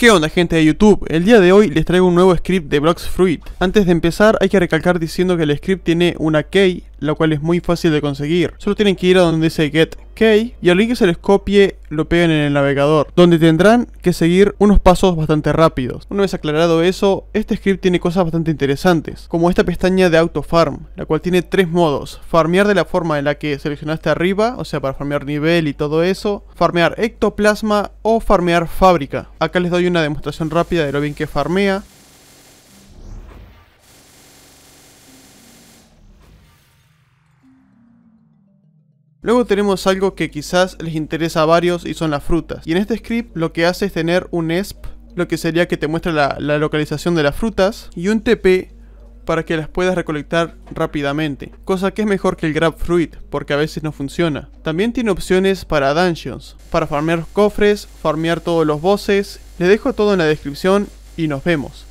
¿Qué onda gente de YouTube? El día de hoy les traigo un nuevo script de Blocks Fruit. Antes de empezar hay que recalcar diciendo que el script tiene una key la cual es muy fácil de conseguir. Solo tienen que ir a donde dice Get Key y al link que se les copie lo peguen en el navegador, donde tendrán que seguir unos pasos bastante rápidos. Una vez aclarado eso, este script tiene cosas bastante interesantes, como esta pestaña de Auto Farm, la cual tiene tres modos. Farmear de la forma en la que seleccionaste arriba, o sea, para farmear nivel y todo eso, farmear ectoplasma o farmear fábrica. Acá les doy una demostración rápida de lo bien que farmea. Luego tenemos algo que quizás les interesa a varios y son las frutas. Y en este script lo que hace es tener un ESP, lo que sería que te muestra la, localización de las frutas, y un TP para que las puedas recolectar rápidamente, cosa que es mejor que el Grab Fruit, porque a veces no funciona. También tiene opciones para dungeons, para farmear cofres, farmear todos los bosses, les dejo todo en la descripción y nos vemos.